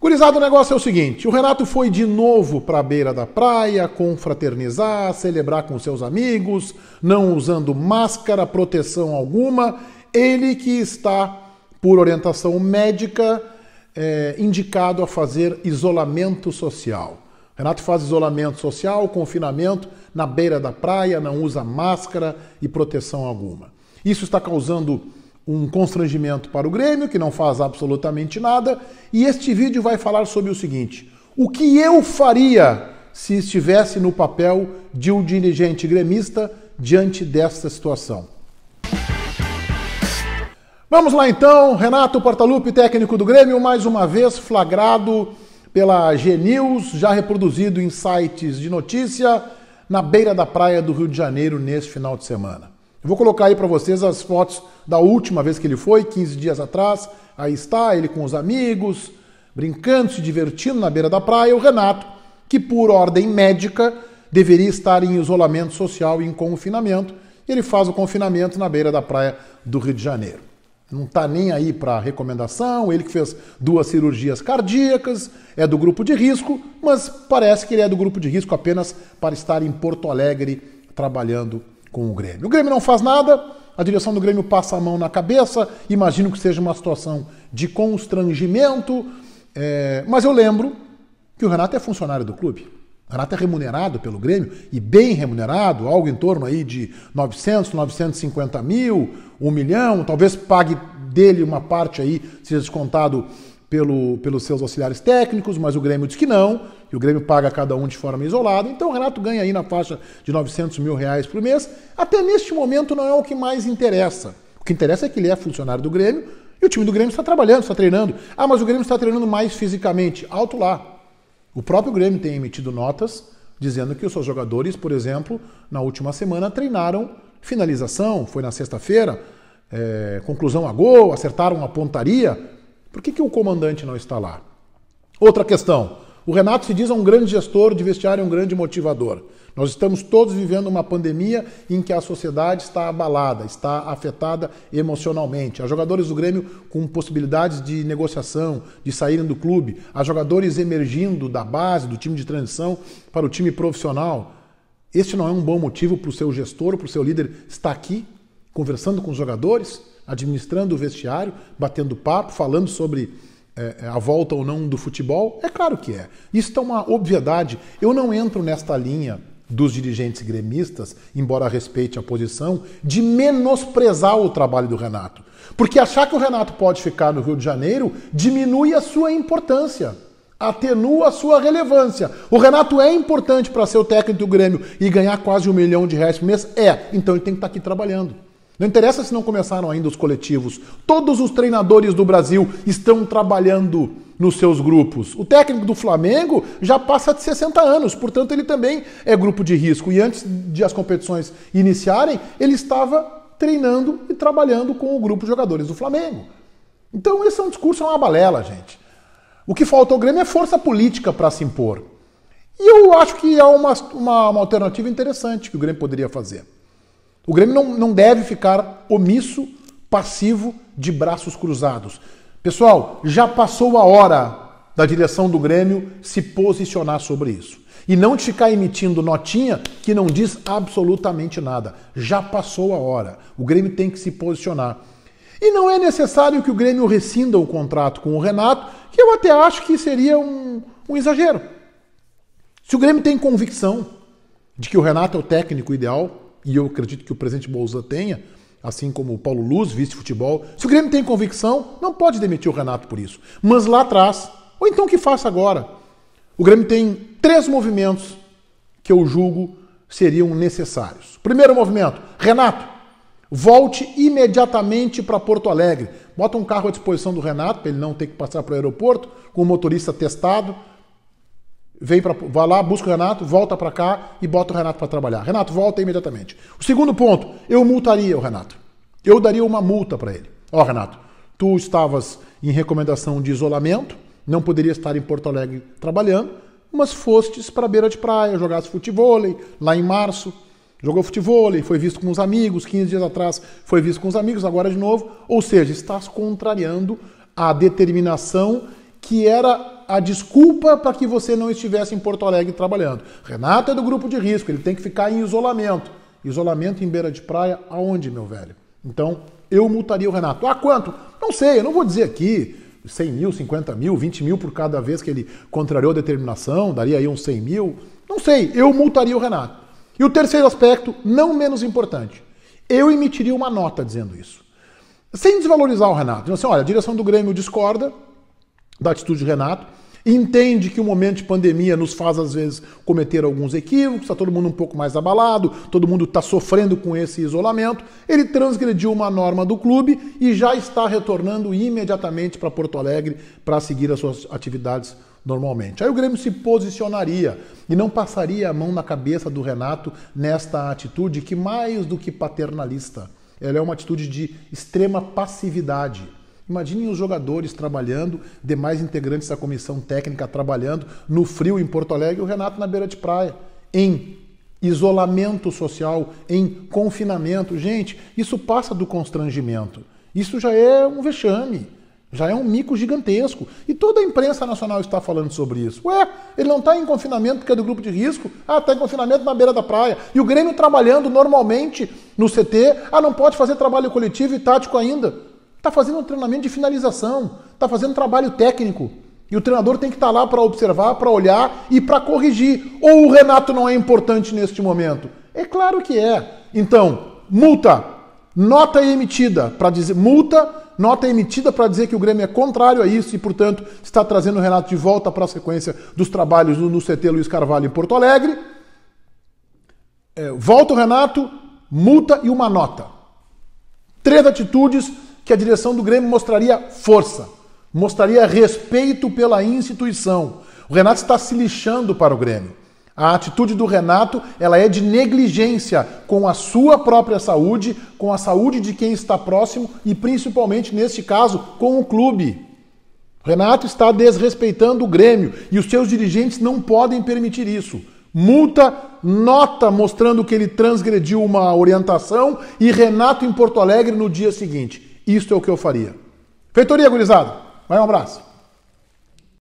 Curizado, o negócio é o seguinte: o Renato foi de novo para a beira da praia, confraternizar, celebrar com seus amigos, não usando máscara, proteção alguma. Ele que está, por orientação médica, é, indicado a fazer isolamento social. O Renato faz isolamento social, confinamento, na beira da praia, não usa máscara e proteção alguma. Isso está causando um constrangimento para o Grêmio, que não faz absolutamente nada, e este vídeo vai falar sobre o seguinte: o que eu faria se estivesse no papel de um dirigente gremista diante desta situação? Vamos lá então, Renato Portaluppi, técnico do Grêmio, mais uma vez flagrado pela G-News, já reproduzido em sites de notícia, na beira da praia do Rio de Janeiro neste final de semana. Eu vou colocar aí para vocês as fotos da última vez que ele foi, 15 dias atrás. Aí está ele com os amigos, brincando, se divertindo na beira da praia. O Renato, que por ordem médica deveria estar em isolamento social e em confinamento, ele faz o confinamento na beira da praia do Rio de Janeiro. Não está nem aí para recomendação, ele que fez duas cirurgias cardíacas, é do grupo de risco, mas parece que ele é do grupo de risco apenas para estar em Porto Alegre trabalhando com o Grêmio. O Grêmio não faz nada, a direção do Grêmio passa a mão na cabeça, imagino que seja uma situação de constrangimento, é, mas eu lembro que o Renato é funcionário do clube. O Renato é remunerado pelo Grêmio e bem remunerado, algo em torno aí de 900, 950 mil, 1 milhão, talvez pague dele uma parte aí, seja descontado pelo, pelos seus auxiliares técnicos, mas o Grêmio diz que não e o Grêmio paga cada um de forma isolada. Então o Renato ganha aí na faixa de 900 mil reais por mês. Até neste momento não é o que mais interessa. O que interessa é que ele é funcionário do Grêmio e o time do Grêmio está trabalhando, está treinando. Ah, mas o Grêmio está treinando mais fisicamente. Alto lá. O próprio Grêmio tem emitido notas dizendo que os seus jogadores, por exemplo, na última semana treinaram finalização, foi na sexta-feira, é, conclusão a gol, acertaram a pontaria. Por que, que o comandante não está lá? Outra questão. O Renato se diz um grande gestor de vestiário, é um grande motivador. Nós estamos todos vivendo uma pandemia em que a sociedade está abalada, está afetada emocionalmente. Há jogadores do Grêmio com possibilidades de negociação, de saírem do clube, há jogadores emergindo da base, do time de transição para o time profissional. Este não é um bom motivo para o seu gestor, para o seu líder estar aqui conversando com os jogadores, administrando o vestiário, batendo papo, falando sobre é, é, a volta ou não do futebol? É claro que é. Isso é uma obviedade. Eu não entro nesta linha dos dirigentes gremistas, embora respeite a posição, de menosprezar o trabalho do Renato. Porque achar que o Renato pode ficar no Rio de Janeiro diminui a sua importância, atenua a sua relevância. O Renato é importante para ser o técnico do Grêmio e ganhar quase um milhão de reais por mês? É, então ele tem que estar aqui trabalhando. Não interessa se não começaram ainda os coletivos. Todos os treinadores do Brasil estão trabalhando nos seus grupos. O técnico do Flamengo já passa de 60 anos, portanto, ele também é grupo de risco. E antes de as competições iniciarem, ele estava treinando e trabalhando com o grupo de jogadores do Flamengo. Então, esse é um discurso, é uma balela, gente. O que falta ao Grêmio é força política para se impor. E eu acho que é uma, uma, uma alternativa interessante que o Grêmio poderia fazer. O Grêmio não, não deve ficar omisso, passivo, de braços cruzados. Pessoal, já passou a hora da direção do Grêmio se posicionar sobre isso. E não te ficar emitindo notinha que não diz absolutamente nada. Já passou a hora. O Grêmio tem que se posicionar. E não é necessário que o Grêmio rescinda o contrato com o Renato, que eu até acho que seria um, um exagero. Se o Grêmio tem convicção de que o Renato é o técnico ideal, e eu acredito que o presidente Bolsa tenha, assim como o Paulo Luz, vice-futebol, se o Grêmio tem convicção, não pode demitir o Renato por isso. Mas lá atrás, ou então que faça agora. O Grêmio tem três movimentos que eu julgo seriam necessários. Primeiro movimento, Renato, volte imediatamente para Porto Alegre. Bota um carro à disposição do Renato, para ele não ter que passar para o aeroporto, com o motorista testado, Vem pra, vai lá, busca o Renato, volta para cá e bota o Renato para trabalhar. Renato, volta imediatamente. O segundo ponto, eu multaria o Renato. Eu daria uma multa para ele. Ó, oh, Renato, tu estavas em recomendação de isolamento, não poderia estar em Porto Alegre trabalhando, mas fostes para beira de praia, jogaste futebol lá em março, jogou futebol, foi visto com os amigos, 15 dias atrás foi visto com os amigos, agora de novo. Ou seja, estás contrariando a determinação que era a desculpa para que você não estivesse em Porto Alegre trabalhando. Renato é do grupo de risco, ele tem que ficar em isolamento. Isolamento em beira de praia, aonde, meu velho? Então, eu multaria o Renato. Ah, quanto? Não sei, eu não vou dizer aqui. 100 mil, 50 mil, 20 mil por cada vez que ele contrariou a determinação, daria aí uns 100 mil. Não sei, eu multaria o Renato. E o terceiro aspecto, não menos importante, eu emitiria uma nota dizendo isso. Sem desvalorizar o Renato. Dizendo assim, olha, a direção do Grêmio discorda, da atitude de Renato. Entende que o momento de pandemia nos faz, às vezes, cometer alguns equívocos, está todo mundo um pouco mais abalado, todo mundo está sofrendo com esse isolamento. Ele transgrediu uma norma do clube e já está retornando imediatamente para Porto Alegre para seguir as suas atividades normalmente. Aí o Grêmio se posicionaria e não passaria a mão na cabeça do Renato nesta atitude que, mais do que paternalista, ela é uma atitude de extrema passividade. Imaginem os jogadores trabalhando, demais integrantes da comissão técnica trabalhando no frio em Porto Alegre, o Renato na beira de praia, em isolamento social, em confinamento. Gente, isso passa do constrangimento. Isso já é um vexame. Já é um mico gigantesco. E toda a imprensa nacional está falando sobre isso. Ué, ele não está em confinamento porque é do grupo de risco? Ah, está em confinamento na beira da praia. E o Grêmio trabalhando normalmente no CT? Ah, não pode fazer trabalho coletivo e tático ainda. Está fazendo um treinamento de finalização, está fazendo trabalho técnico. E o treinador tem que estar tá lá para observar, para olhar e para corrigir. Ou o Renato não é importante neste momento? É claro que é. Então, multa, nota emitida para dizer multa, nota emitida para dizer que o Grêmio é contrário a isso e, portanto, está trazendo o Renato de volta para a sequência dos trabalhos no CT Luiz Carvalho em Porto Alegre. É, volta o Renato, multa e uma nota. Três atitudes que a direção do Grêmio mostraria força, mostraria respeito pela instituição. O Renato está se lixando para o Grêmio. A atitude do Renato, ela é de negligência com a sua própria saúde, com a saúde de quem está próximo e principalmente neste caso com o clube. O Renato está desrespeitando o Grêmio e os seus dirigentes não podem permitir isso. Multa, nota mostrando que ele transgrediu uma orientação e Renato em Porto Alegre no dia seguinte. Isto é o que eu faria. Feitoria, gurizada. Vai, um abraço.